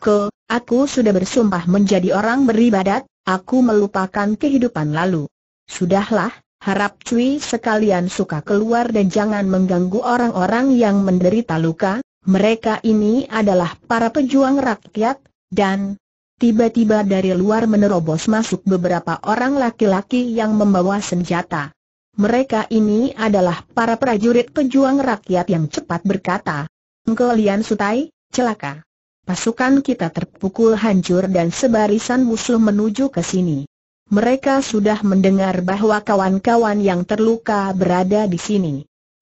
ke, aku sudah bersumpah menjadi orang beribadat, Aku melupakan kehidupan lalu. Sudahlah, harap Cui sekalian suka keluar dan jangan mengganggu orang-orang yang menderita luka. Mereka ini adalah para pejuang rakyat, dan tiba-tiba dari luar menerobos masuk beberapa orang laki-laki yang membawa senjata. Mereka ini adalah para prajurit pejuang rakyat yang cepat berkata, Engkau Lian Sutai, celaka. Pasukan kita terpukul hancur dan sebarisan musuh menuju ke sini. Mereka sudah mendengar bahwa kawan-kawan yang terluka berada di sini.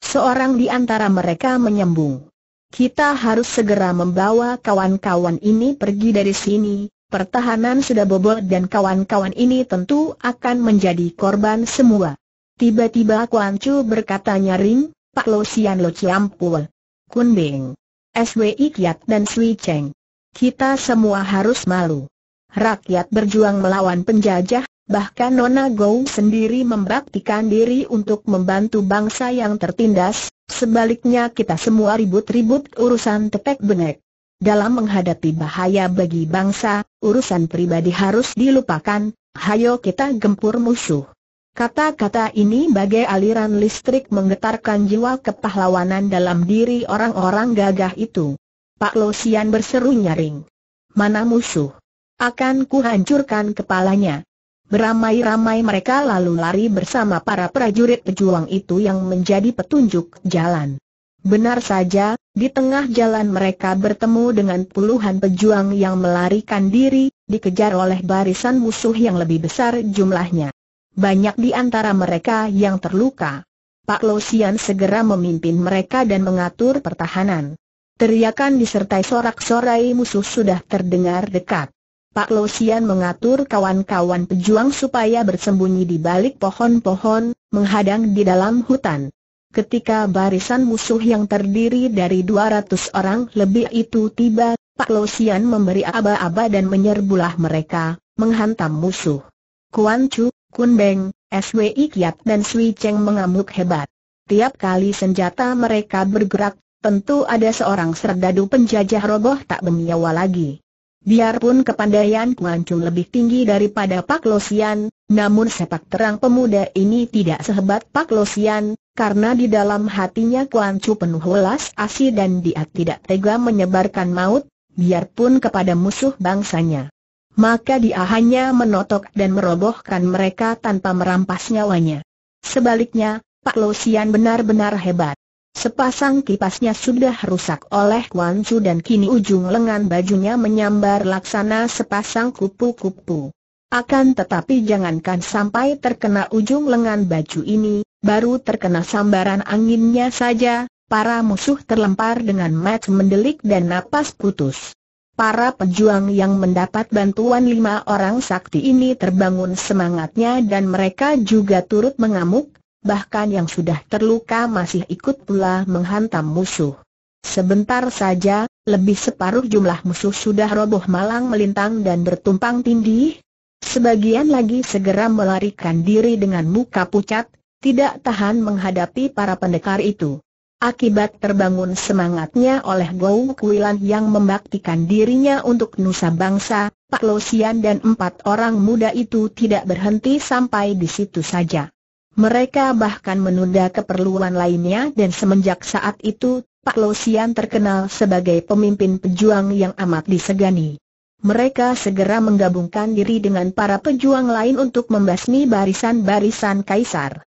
Seorang di antara mereka menyembung. Kita harus segera membawa kawan-kawan ini pergi dari sini, pertahanan sudah bobol dan kawan-kawan ini tentu akan menjadi korban semua. Tiba-tiba Kuan Chu berkata nyaring, Pak Lo Sian Lo Chiampul. Kun Beng. SWI Kiat dan Swi Cheng. Kita semua harus malu. Rakyat berjuang melawan penjajah, bahkan Nona Gou sendiri membaktikan diri untuk membantu bangsa yang tertindas, sebaliknya kita semua ribut-ribut urusan tepek benek. Dalam menghadapi bahaya bagi bangsa, urusan pribadi harus dilupakan, hayo kita gempur musuh. Kata-kata ini bagai aliran listrik menggetarkan jiwa kepahlawanan dalam diri orang-orang gagah itu. Pak Losian berseru nyaring. Mana musuh? Akan kuhancurkan kepalanya. Beramai-ramai mereka lalu lari bersama para prajurit pejuang itu yang menjadi petunjuk jalan. Benar saja, di tengah jalan mereka bertemu dengan puluhan pejuang yang melarikan diri, dikejar oleh barisan musuh yang lebih besar jumlahnya. Banyak di antara mereka yang terluka. Pak Losian segera memimpin mereka dan mengatur pertahanan. Teriakan disertai sorak-sorai musuh sudah terdengar dekat. Pak Losian mengatur kawan-kawan pejuang supaya bersembunyi di balik pohon-pohon, menghadang di dalam hutan. Ketika barisan musuh yang terdiri dari 200 orang lebih itu tiba, Pak Losian memberi aba-aba dan menyerbulah mereka, menghantam musuh. Kuan Chu, Kun Beng, SWI Kiat dan Swi Cheng mengamuk hebat. Tiap kali senjata mereka bergerak, tentu ada seorang serdadu penjajah roboh tak bernyawa lagi. Biarpun kepandaian Kuan Chung lebih tinggi daripada Pak Losian, namun sepak terang pemuda ini tidak sehebat Pak Losian, karena di dalam hatinya Kuan Chung penuh welas asih dan dia tidak tega menyebarkan maut, biarpun kepada musuh bangsanya maka dia hanya menotok dan merobohkan mereka tanpa merampas nyawanya. Sebaliknya, Pak Losian benar-benar hebat. Sepasang kipasnya sudah rusak oleh Kwan Su dan kini ujung lengan bajunya menyambar laksana sepasang kupu-kupu. Akan tetapi jangankan sampai terkena ujung lengan baju ini, baru terkena sambaran anginnya saja, para musuh terlempar dengan mat mendelik dan napas putus. Para pejuang yang mendapat bantuan lima orang sakti ini terbangun semangatnya dan mereka juga turut mengamuk, bahkan yang sudah terluka masih ikut pula menghantam musuh. Sebentar saja, lebih separuh jumlah musuh sudah roboh malang melintang dan bertumpang tindih. Sebagian lagi segera melarikan diri dengan muka pucat, tidak tahan menghadapi para pendekar itu. Akibat terbangun semangatnya oleh Gou Kuilan yang membaktikan dirinya untuk nusa bangsa, Pak Losian dan empat orang muda itu tidak berhenti sampai di situ saja. Mereka bahkan menunda keperluan lainnya dan semenjak saat itu, Pak Losian terkenal sebagai pemimpin pejuang yang amat disegani. Mereka segera menggabungkan diri dengan para pejuang lain untuk membasmi barisan-barisan kaisar.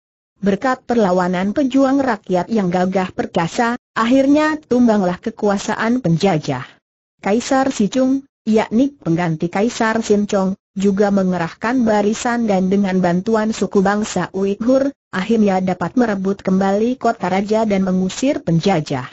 Berkat perlawanan pejuang rakyat yang gagah perkasa, akhirnya tumbanglah kekuasaan penjajah. Kaisar Sichung, yakni pengganti Kaisar Sincong, juga mengerahkan barisan dan dengan bantuan suku bangsa Uighur, akhirnya dapat merebut kembali kota raja dan mengusir penjajah.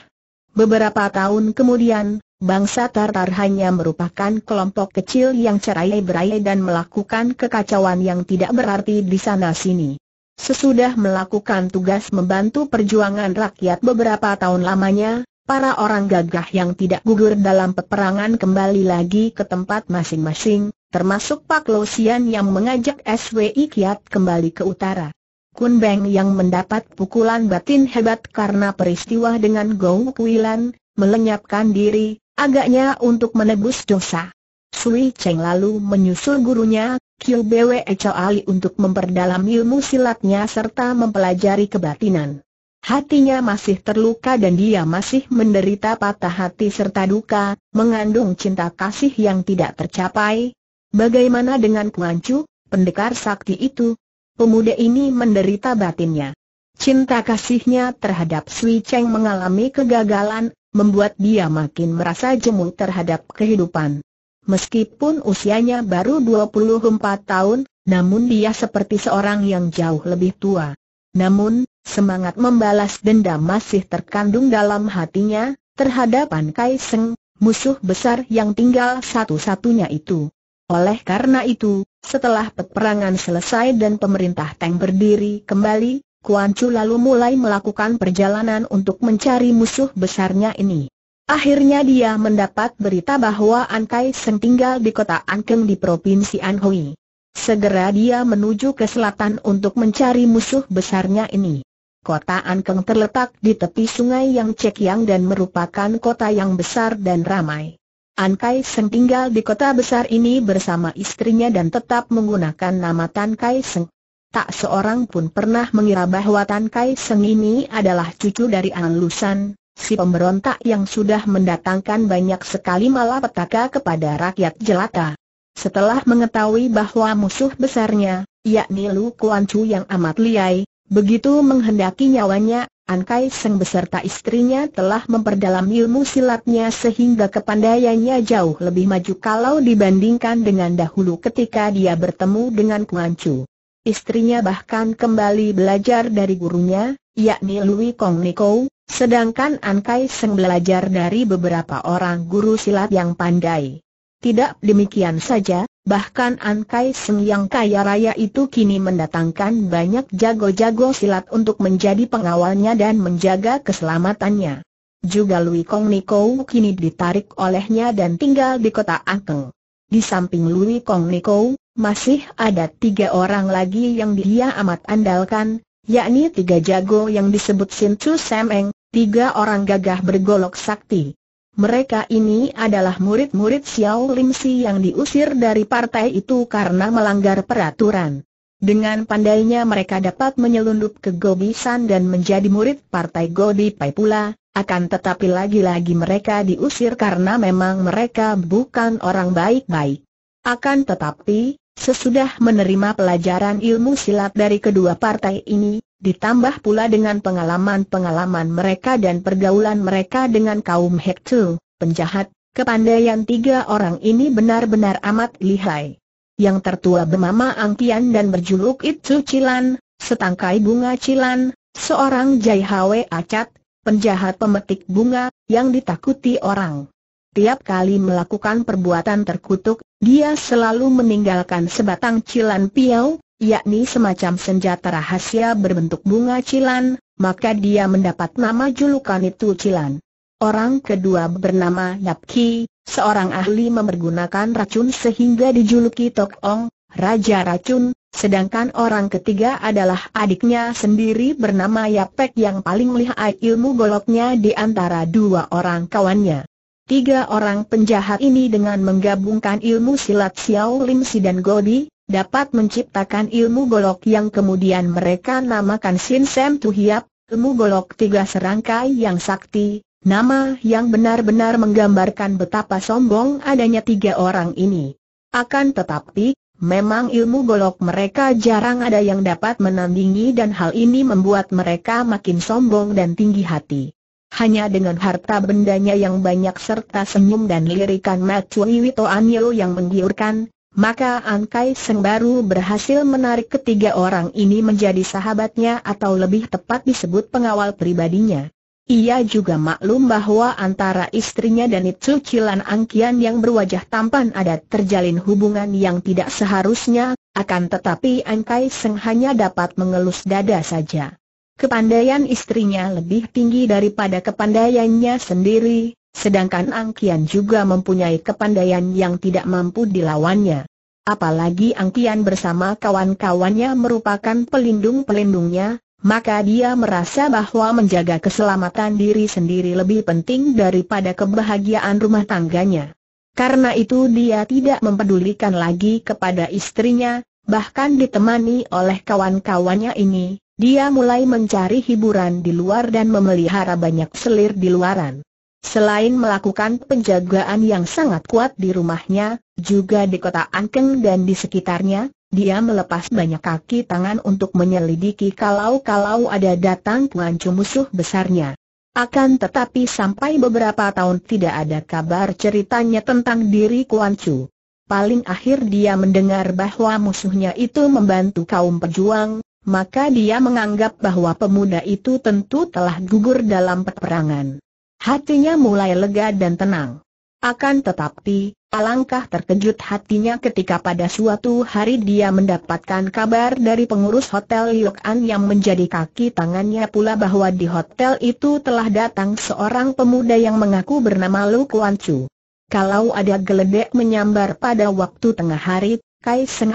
Beberapa tahun kemudian, bangsa Tartar hanya merupakan kelompok kecil yang cerai berai dan melakukan kekacauan yang tidak berarti di sana-sini. Sesudah melakukan tugas membantu perjuangan rakyat beberapa tahun lamanya, para orang gagah yang tidak gugur dalam peperangan kembali lagi ke tempat masing-masing, termasuk Pak Losian yang mengajak SWI Kiat kembali ke utara. Kun Beng yang mendapat pukulan batin hebat karena peristiwa dengan Gou Kuilan, melenyapkan diri, agaknya untuk menebus dosa. Sui Cheng lalu menyusul gurunya, Kil Bwe Ali untuk memperdalam ilmu silatnya serta mempelajari kebatinan. Hatinya masih terluka dan dia masih menderita patah hati serta duka, mengandung cinta kasih yang tidak tercapai. Bagaimana dengan Kuan pendekar sakti itu? Pemuda ini menderita batinnya. Cinta kasihnya terhadap Sui Cheng mengalami kegagalan, membuat dia makin merasa jemu terhadap kehidupan. Meskipun usianya baru 24 tahun, namun dia seperti seorang yang jauh lebih tua. Namun, semangat membalas dendam masih terkandung dalam hatinya, terhadap An Kai Seng, musuh besar yang tinggal satu-satunya itu. Oleh karena itu, setelah peperangan selesai dan pemerintah Teng berdiri kembali, Kuan Chu lalu mulai melakukan perjalanan untuk mencari musuh besarnya ini. Akhirnya dia mendapat berita bahwa An Kai Seng tinggal di kota Ankeng di Provinsi Anhui. Segera dia menuju ke selatan untuk mencari musuh besarnya ini. Kota Ankeng terletak di tepi sungai yang Cekiang dan merupakan kota yang besar dan ramai. An Kai Seng tinggal di kota besar ini bersama istrinya dan tetap menggunakan nama Tan Kai Seng. Tak seorang pun pernah mengira bahwa Tan Kai Seng ini adalah cucu dari An Lusan, si pemberontak yang sudah mendatangkan banyak sekali malapetaka kepada rakyat jelata. Setelah mengetahui bahwa musuh besarnya, yakni Lu Kuan Chu yang amat liai, begitu menghendaki nyawanya, An Kai Seng beserta istrinya telah memperdalam ilmu silatnya sehingga kepandaiannya jauh lebih maju kalau dibandingkan dengan dahulu ketika dia bertemu dengan Kuan Chu. Istrinya bahkan kembali belajar dari gurunya, yakni Lui Kong Niko, sedangkan An Kai Seng belajar dari beberapa orang guru silat yang pandai. Tidak demikian saja, bahkan An Kai Seng yang kaya raya itu kini mendatangkan banyak jago-jago silat untuk menjadi pengawalnya dan menjaga keselamatannya. Juga Lui Kong Niko kini ditarik olehnya dan tinggal di kota Angkeng. Di samping Lui Kong Niko, masih ada tiga orang lagi yang dia amat andalkan, yakni tiga jago yang disebut Sin Chu Semeng, tiga orang gagah bergolok sakti. Mereka ini adalah murid-murid Xiao Lim Si yang diusir dari partai itu karena melanggar peraturan. Dengan pandainya mereka dapat menyelundup ke Gobisan dan menjadi murid partai Gobi Pai pula, akan tetapi lagi-lagi mereka diusir karena memang mereka bukan orang baik-baik. Akan tetapi, sesudah menerima pelajaran ilmu silat dari kedua partai ini, ditambah pula dengan pengalaman-pengalaman mereka dan pergaulan mereka dengan kaum Hektu, penjahat, kepandaian tiga orang ini benar-benar amat lihai. Yang tertua bernama Angkian dan berjuluk Itu Cilan, setangkai bunga Cilan, seorang Jai Hwe Acat, penjahat pemetik bunga, yang ditakuti orang. Tiap kali melakukan perbuatan terkutuk, dia selalu meninggalkan sebatang cilan piau, yakni semacam senjata rahasia berbentuk bunga cilan, maka dia mendapat nama julukan itu cilan. Orang kedua bernama Yap Ki, seorang ahli memergunakan racun sehingga dijuluki Tok Ong, Raja Racun, Sedangkan orang ketiga adalah adiknya sendiri bernama Yapek yang paling lihai ilmu goloknya di antara dua orang kawannya. Tiga orang penjahat ini dengan menggabungkan ilmu silat Xiao Lim Si dan Godi, dapat menciptakan ilmu golok yang kemudian mereka namakan Sin Sem Tu Hiap, ilmu golok tiga serangkai yang sakti, nama yang benar-benar menggambarkan betapa sombong adanya tiga orang ini. Akan tetapi, Memang ilmu golok mereka jarang ada yang dapat menandingi dan hal ini membuat mereka makin sombong dan tinggi hati. Hanya dengan harta bendanya yang banyak serta senyum dan lirikan Macui Wito Anyo yang menggiurkan, maka Angkai Seng baru berhasil menarik ketiga orang ini menjadi sahabatnya atau lebih tepat disebut pengawal pribadinya. Ia juga maklum bahwa antara istrinya dan Itsu Cilan Angkian yang berwajah tampan ada terjalin hubungan yang tidak seharusnya, akan tetapi Angkai Seng hanya dapat mengelus dada saja. Kepandaian istrinya lebih tinggi daripada kepandaiannya sendiri, sedangkan Angkian juga mempunyai kepandaian yang tidak mampu dilawannya. Apalagi Angkian bersama kawan-kawannya merupakan pelindung-pelindungnya, maka dia merasa bahwa menjaga keselamatan diri sendiri lebih penting daripada kebahagiaan rumah tangganya. Karena itu dia tidak mempedulikan lagi kepada istrinya, bahkan ditemani oleh kawan-kawannya ini, dia mulai mencari hiburan di luar dan memelihara banyak selir di luaran. Selain melakukan penjagaan yang sangat kuat di rumahnya, juga di kota Angkeng dan di sekitarnya, dia melepas banyak kaki tangan untuk menyelidiki kalau-kalau ada datang puancu musuh besarnya. Akan tetapi sampai beberapa tahun tidak ada kabar ceritanya tentang diri Kuancu. Paling akhir dia mendengar bahwa musuhnya itu membantu kaum pejuang, maka dia menganggap bahwa pemuda itu tentu telah gugur dalam peperangan. Hatinya mulai lega dan tenang. Akan tetapi, Alangkah terkejut hatinya ketika pada suatu hari dia mendapatkan kabar dari pengurus Hotel Yok An yang menjadi kaki tangannya pula bahwa di hotel itu telah datang seorang pemuda yang mengaku bernama Lu Kuan Chu. Kalau ada geledek menyambar pada waktu tengah hari, Kai Seng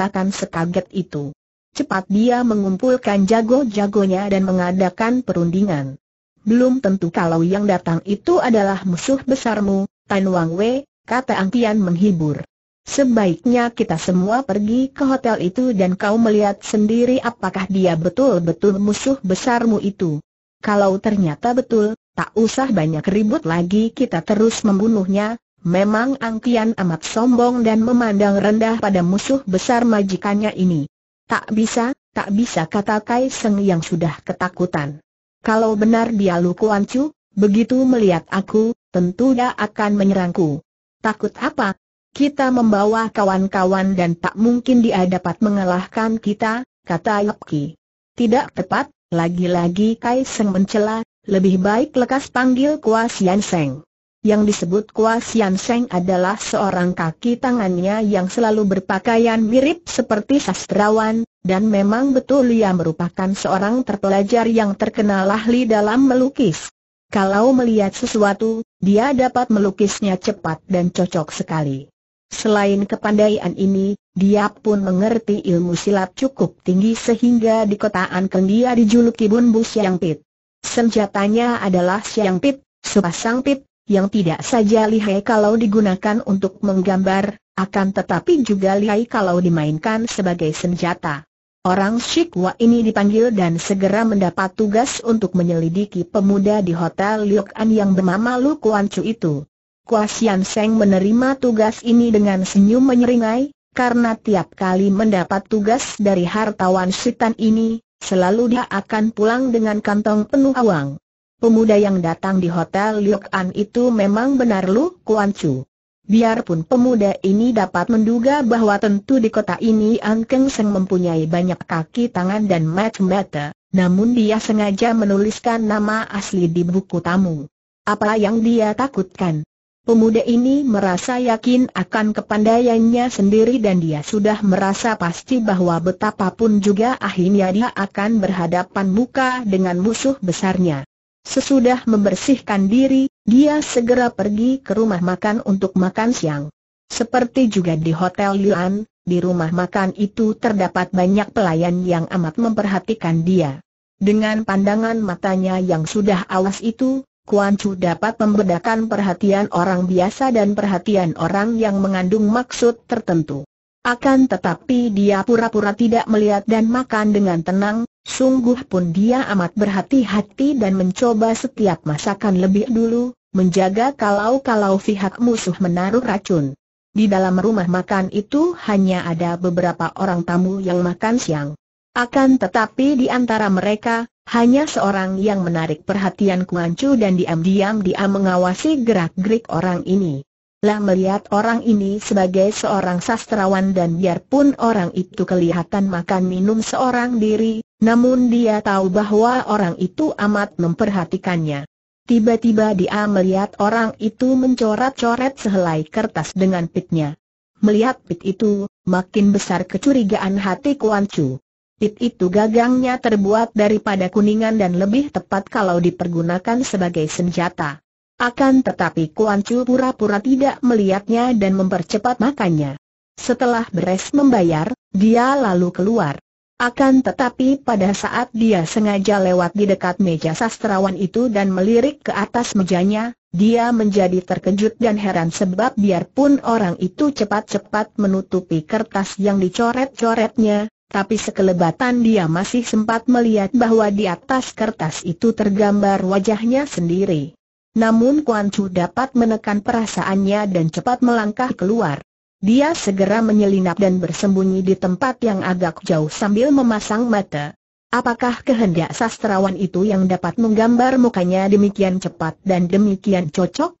takkan sekaget itu. Cepat dia mengumpulkan jago-jagonya dan mengadakan perundingan. Belum tentu kalau yang datang itu adalah musuh besarmu, Tan Wang Wei, kata Angkian menghibur. Sebaiknya kita semua pergi ke hotel itu dan kau melihat sendiri apakah dia betul-betul musuh besarmu itu. Kalau ternyata betul, tak usah banyak ribut lagi kita terus membunuhnya, memang Angkian amat sombong dan memandang rendah pada musuh besar majikannya ini. Tak bisa, tak bisa kata Kai Seng yang sudah ketakutan. Kalau benar dia Lu Kuan begitu melihat aku, tentu dia akan menyerangku. Takut apa? Kita membawa kawan-kawan dan tak mungkin dia dapat mengalahkan kita, kata Yapki. Tidak tepat, lagi-lagi Kai Seng mencela, lebih baik lekas panggil Kuas Sian Seng. Yang disebut Kuas Sian Seng adalah seorang kaki tangannya yang selalu berpakaian mirip seperti sastrawan, dan memang betul ia merupakan seorang terpelajar yang terkenal ahli dalam melukis. Kalau melihat sesuatu, dia dapat melukisnya cepat dan cocok sekali. Selain kepandaian ini, dia pun mengerti ilmu silat cukup tinggi sehingga di kotaan Ankeng dia dijuluki Bun Siang Pit. Senjatanya adalah Siang Pit, sepasang pit, yang tidak saja lihai kalau digunakan untuk menggambar, akan tetapi juga lihai kalau dimainkan sebagai senjata. Orang Shikwa ini dipanggil dan segera mendapat tugas untuk menyelidiki pemuda di Hotel Liok An yang bernama Lu Kuan Chu itu. Kuasian Seng menerima tugas ini dengan senyum menyeringai, karena tiap kali mendapat tugas dari hartawan setan ini, selalu dia akan pulang dengan kantong penuh uang. Pemuda yang datang di Hotel Liok An itu memang benar Lu Kuan Chu. Biarpun pemuda ini dapat menduga bahwa tentu di kota ini Ang Keng Seng mempunyai banyak kaki tangan dan mata-mata, namun dia sengaja menuliskan nama asli di buku tamu. Apa yang dia takutkan? Pemuda ini merasa yakin akan kepandaiannya sendiri dan dia sudah merasa pasti bahwa betapapun juga akhirnya dia akan berhadapan muka dengan musuh besarnya. Sesudah membersihkan diri, dia segera pergi ke rumah makan untuk makan siang. Seperti juga di Hotel Yuan, di rumah makan itu terdapat banyak pelayan yang amat memperhatikan dia. Dengan pandangan matanya yang sudah awas itu, Kuan Chu dapat membedakan perhatian orang biasa dan perhatian orang yang mengandung maksud tertentu. Akan tetapi dia pura-pura tidak melihat dan makan dengan tenang, sungguh pun dia amat berhati-hati dan mencoba setiap masakan lebih dulu, menjaga kalau-kalau pihak musuh menaruh racun. Di dalam rumah makan itu hanya ada beberapa orang tamu yang makan siang. Akan tetapi di antara mereka, hanya seorang yang menarik perhatian Kuan Chu dan diam-diam dia mengawasi gerak-gerik orang ini. Lah melihat orang ini sebagai seorang sastrawan dan biarpun orang itu kelihatan makan minum seorang diri, namun dia tahu bahwa orang itu amat memperhatikannya. Tiba-tiba dia melihat orang itu mencoret-coret sehelai kertas dengan pitnya. Melihat pit itu, makin besar kecurigaan hati Kuan Chu. Pit itu gagangnya terbuat daripada kuningan dan lebih tepat kalau dipergunakan sebagai senjata. Akan tetapi Kuan Chu pura-pura tidak melihatnya dan mempercepat makannya. Setelah beres membayar, dia lalu keluar. Akan tetapi pada saat dia sengaja lewat di dekat meja sastrawan itu dan melirik ke atas mejanya, dia menjadi terkejut dan heran sebab biarpun orang itu cepat-cepat menutupi kertas yang dicoret-coretnya, tapi sekelebatan dia masih sempat melihat bahwa di atas kertas itu tergambar wajahnya sendiri. Namun Kuan Chu dapat menekan perasaannya dan cepat melangkah keluar. Dia segera menyelinap dan bersembunyi di tempat yang agak jauh sambil memasang mata. Apakah kehendak sastrawan itu yang dapat menggambar mukanya demikian cepat dan demikian cocok?